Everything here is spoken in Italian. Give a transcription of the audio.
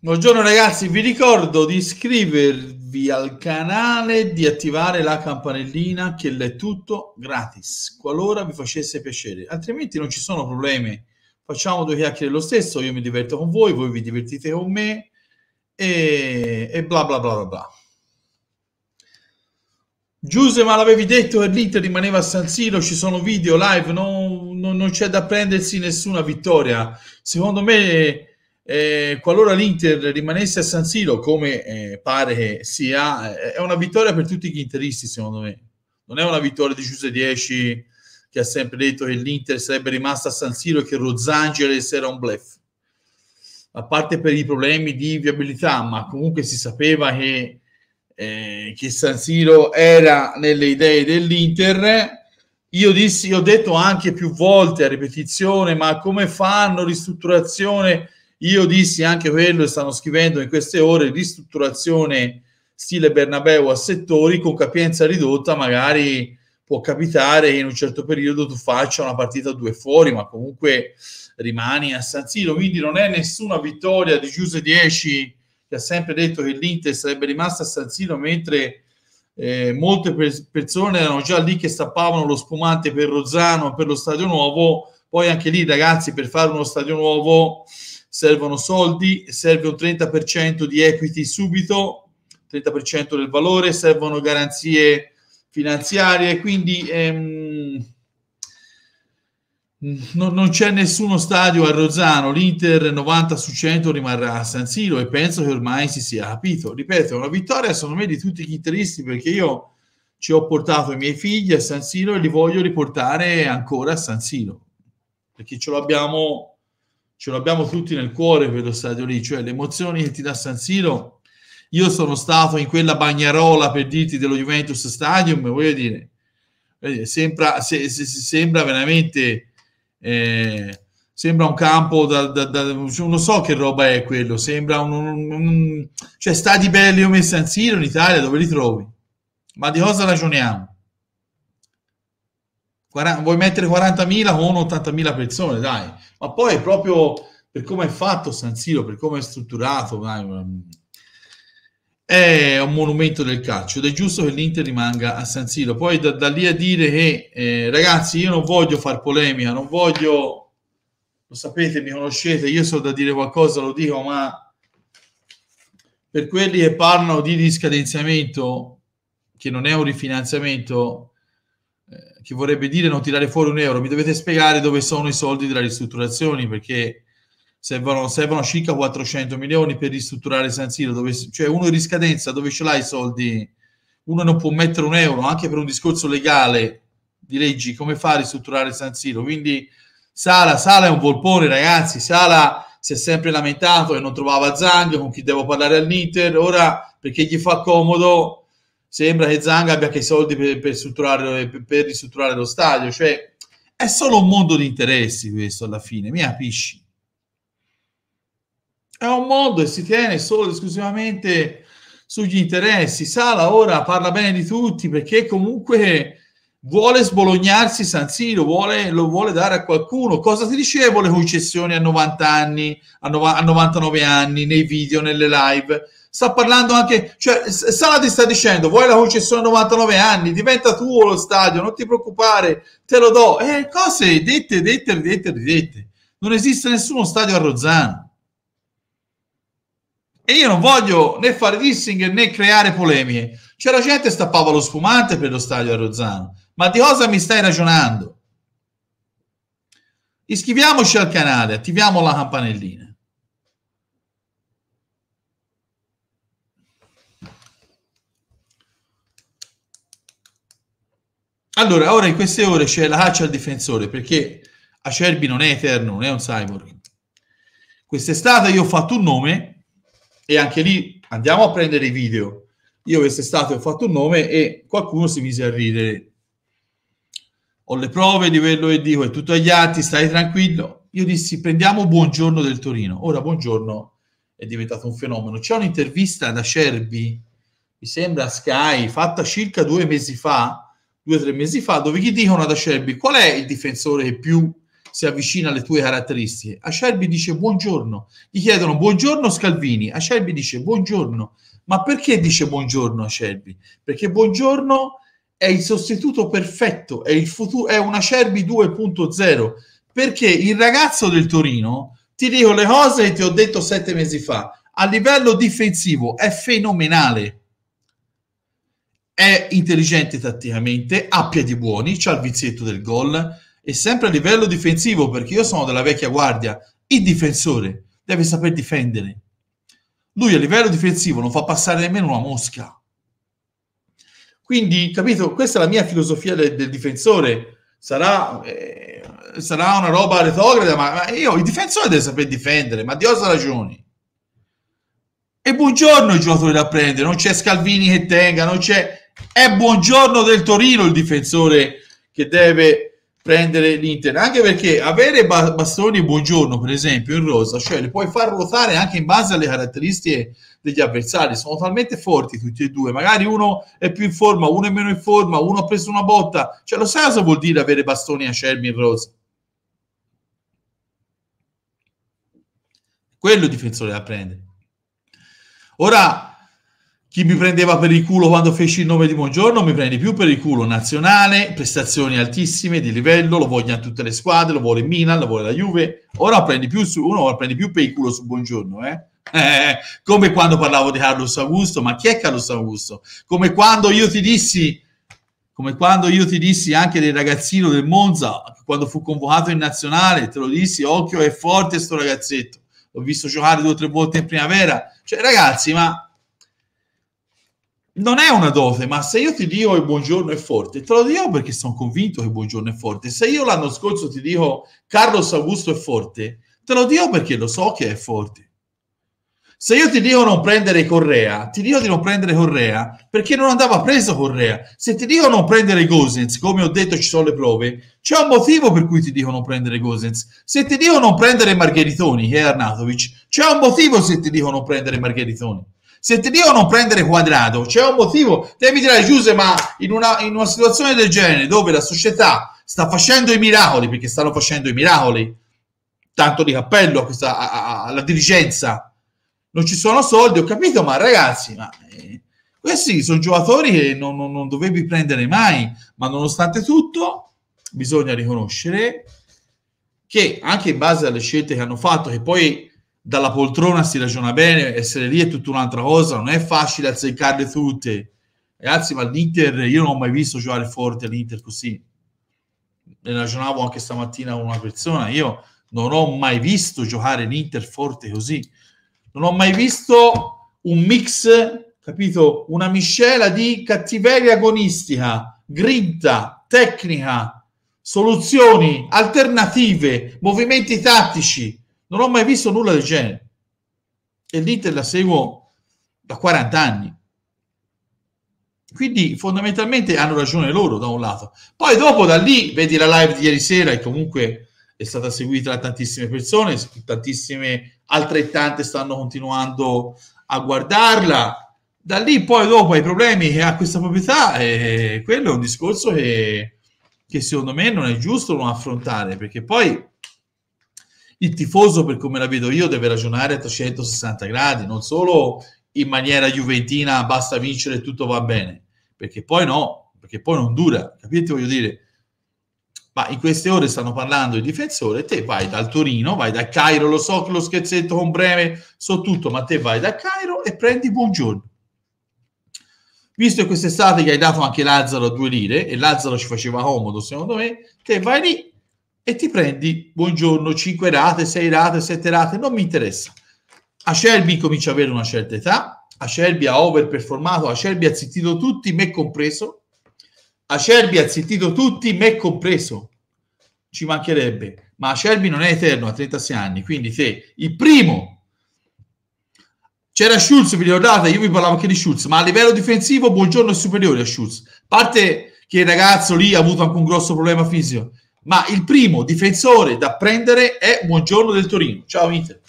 Buongiorno ragazzi, vi ricordo di iscrivervi al canale, di attivare la campanellina che è tutto gratis, qualora vi facesse piacere, altrimenti non ci sono problemi, facciamo due chiacchiere lo stesso, io mi diverto con voi, voi vi divertite con me e, e bla bla bla bla bla. Giuse, ma l'avevi detto che l'Inter rimaneva a San Siro, ci sono video live, non, non, non c'è da prendersi nessuna vittoria. Secondo me eh, qualora l'Inter rimanesse a San Siro, come eh, pare che sia, eh, è una vittoria per tutti gli interisti, secondo me. Non è una vittoria di Giuse 10 che ha sempre detto che l'Inter sarebbe rimasta a San Siro e che Rosangeles era un blef. A parte per i problemi di viabilità, ma comunque si sapeva che, eh, che San Siro era nelle idee dell'Inter. Io dissi, ho detto anche più volte a ripetizione, ma come fanno ristrutturazione? Io dissi anche quello, e stanno scrivendo in queste ore, ristrutturazione stile Bernabeu a settori con capienza ridotta, magari può capitare che in un certo periodo tu faccia una partita o due fuori, ma comunque rimani a San Siro, quindi non è nessuna vittoria di Giuse 10 che ha sempre detto che l'Inter sarebbe rimasta a San Siro mentre eh, molte persone erano già lì che stappavano lo spumante per Rozzano, per lo stadio nuovo, poi anche lì ragazzi per fare uno stadio nuovo servono soldi, serve un 30% di equity subito, 30% del valore, servono garanzie finanziarie, quindi ehm, non, non, c'è nessuno stadio a Rosano, l'Inter 90 su 100 rimarrà a San Siro e penso che ormai si sia capito. Ripeto, è una vittoria secondo me di tutti gli interisti perché io ci ho portato i miei figli a San Siro e li voglio riportare ancora a San Siro perché ce l'abbiamo ce l'abbiamo tutti nel cuore quello stadio lì, cioè le emozioni che ti dà San Siro. Io sono stato in quella bagnarola per dirti dello Juventus Stadium, voglio dire, sembra, sembra veramente eh, sembra un campo da, da, da, non so che roba è quello, sembra un, un, un cioè stadi belli come San Siro in Italia dove li trovi? Ma di cosa ragioniamo? 40, vuoi mettere 40.000 con 80.000 persone, dai. Ma poi proprio per come è fatto San Siro, per come è strutturato, dai, mm, è un monumento del calcio ed è giusto che l'Inter rimanga a San Siro. Poi da, da lì a dire che eh, ragazzi io non voglio far polemica, non voglio, lo sapete, mi conoscete, io so da dire qualcosa, lo dico, ma per quelli che parlano di riscadenziamento, che non è un rifinanziamento, che vorrebbe dire non tirare fuori un euro. Mi dovete spiegare dove sono i soldi della ristrutturazione perché servono, servono circa 400 milioni per ristrutturare San Siro, dove, cioè uno in riscadenza dove ce l'hai i soldi, uno non può mettere un euro anche per un discorso legale di leggi, come fa a ristrutturare San Siro? Quindi Sala, Sala è un volpone ragazzi, Sala si è sempre lamentato e non trovava Zang con chi devo parlare all'Inter, ora perché gli fa comodo sembra che Zang abbia che i soldi per, per, strutturare, per, per ristrutturare lo stadio, cioè è solo un mondo di interessi questo alla fine, mi capisci? È un mondo che si tiene solo esclusivamente sugli interessi. Sala ora parla bene di tutti perché comunque vuole sbolognarsi San Siro, vuole, lo vuole dare a qualcuno. Cosa ti dicevo le concessioni a 90 anni, a, no, a 99 anni, nei video, nelle live? sta parlando anche, cioè Sala ti sta dicendo vuoi la concessione a 99 anni, diventa tuo lo stadio, non ti preoccupare, te lo do. E eh, cose dette, dette, dette, dette. Non esiste nessuno stadio a Rozzano. E io non voglio né fare dissing né creare polemiche. Cioè la gente stappava lo sfumante per lo stadio a Rozzano. Ma di cosa mi stai ragionando? Iscriviamoci al canale, attiviamo la campanellina. Allora, ora in queste ore c'è la caccia al difensore perché Acerbi non è eterno, non è un cyborg. Quest'estate io ho fatto un nome e anche lì andiamo a prendere i video. Io quest'estate ho fatto un nome e qualcuno si mise a ridere. Ho le prove di quello che dico, e tutto agli atti, stai tranquillo. Io dissi prendiamo Buongiorno del Torino. Ora Buongiorno è diventato un fenomeno. C'è un'intervista da Acerbi, mi sembra Sky, fatta circa due mesi fa due o tre mesi fa, dove gli dicono ad Acerbi qual è il difensore che più si avvicina alle tue caratteristiche. Acerbi dice buongiorno, gli chiedono buongiorno Scalvini, Acerbi dice buongiorno, ma perché dice buongiorno Acerbi? Perché buongiorno è il sostituto perfetto, è, il futuro, è un Acerbi 2.0, perché il ragazzo del Torino, ti dico le cose che ti ho detto sette mesi fa, a livello difensivo è fenomenale, è intelligente tatticamente, ha piedi buoni, c'ha il vizietto del gol e sempre a livello difensivo, perché io sono della vecchia guardia, il difensore deve saper difendere. Lui a livello difensivo non fa passare nemmeno una mosca. Quindi, capito, questa è la mia filosofia del, del difensore. Sarà, eh, sarà, una roba retrograda, ma, ma, io il difensore deve saper difendere, ma Dio ha ragioni. E buongiorno i giocatori da prendere, non c'è Scalvini che tenga, non c'è è buongiorno del Torino il difensore che deve prendere l'Inter, anche perché avere Bastoni buongiorno, per esempio, in rosa, cioè le puoi far ruotare anche in base alle caratteristiche degli avversari, sono talmente forti tutti e due, magari uno è più in forma, uno è meno in forma, uno ha preso una botta, cioè lo sai cosa vuol dire avere Bastoni acerbi in rosa? Quello il difensore da prendere. Ora, chi mi prendeva per il culo quando feci il nome di Buongiorno mi prendi più per il culo nazionale, prestazioni altissime di livello, lo vogliono tutte le squadre, lo vuole Milan, lo vuole la Juve. Ora prendi più su uno, prendi più per il culo su Buongiorno, eh? Eh, come quando parlavo di Carlos Augusto, ma chi è Carlos Augusto? Come quando io ti dissi come quando io ti dissi anche del ragazzino del Monza quando fu convocato in nazionale, te lo dissi, occhio è forte sto ragazzetto. L'ho visto giocare due o tre volte in primavera. Cioè, ragazzi, ma non è una dose, ma se io ti dico il buongiorno è forte, te lo dico perché sono convinto che buongiorno è forte. Se io l'anno scorso ti dico Carlos Augusto è forte, te lo dico perché lo so che è forte. Se io ti dico non prendere Correa, ti dico di non prendere Correa perché non andava preso Correa. Se ti dico non prendere Gosens, come ho detto ci sono le prove, c'è un motivo per cui ti dico non prendere Gosens. Se ti dico non prendere Margheritoni, che è Arnatovic, c'è un motivo se ti dico non prendere Margheritoni se ti devono prendere quadrato, c'è un motivo. Devi tirare Giuse, ma in una, in una situazione del genere dove la società sta facendo i miracoli, perché stanno facendo i miracoli, tanto di cappello a questa, a, a, alla dirigenza, non ci sono soldi, ho capito, ma ragazzi, ma, eh, questi sono giocatori che non, non, non dovevi prendere mai, ma nonostante tutto bisogna riconoscere che anche in base alle scelte che hanno fatto, che poi dalla poltrona si ragiona bene, essere lì è tutta un'altra cosa, non è facile azzeccarle tutte. Ragazzi, ma l'Inter, io non ho mai visto giocare forte l'Inter così. Ne ragionavo anche stamattina con una persona, io non ho mai visto giocare l'Inter forte così. Non ho mai visto un mix, capito? Una miscela di cattiveria agonistica, grinta, tecnica, soluzioni alternative, movimenti tattici non ho mai visto nulla del genere. E l'Inter la seguo da 40 anni. Quindi fondamentalmente hanno ragione loro da un lato. Poi dopo da lì vedi la live di ieri sera e comunque è stata seguita da tantissime persone, tantissime altrettante stanno continuando a guardarla. Da lì poi dopo ai problemi che ha questa proprietà, eh, quello è un discorso che, che secondo me non è giusto non affrontare, perché poi il tifoso, per come la vedo io, deve ragionare a 360 gradi, non solo in maniera juventina basta vincere e tutto va bene, perché poi no, perché poi non dura, capite? Voglio dire, ma in queste ore stanno parlando di difensore, te vai dal Torino, vai da Cairo, lo so che lo scherzetto con breve, so tutto, ma te vai da Cairo e prendi buongiorno. Visto che quest'estate che hai dato anche Lazzaro a due lire, e Lazzaro ci faceva comodo secondo me, te vai lì e ti prendi, buongiorno, 5 rate, 6 rate, 7 rate, non mi interessa. A Shelby comincia ad avere una certa età, a Shelby ha overperformato, a Shelby ha zittito tutti, me compreso. A Shelby ha zittito tutti, me compreso. Ci mancherebbe. Ma a Shelby non è eterno, ha 36 anni, quindi te, il primo. C'era Schulz, vi ricordate? Io vi parlavo anche di Schulz, ma a livello difensivo, buongiorno è superiore a Schulz. A parte che il ragazzo lì ha avuto anche un grosso problema fisico ma il primo difensore da prendere è Buongiorno del Torino. Ciao Inter.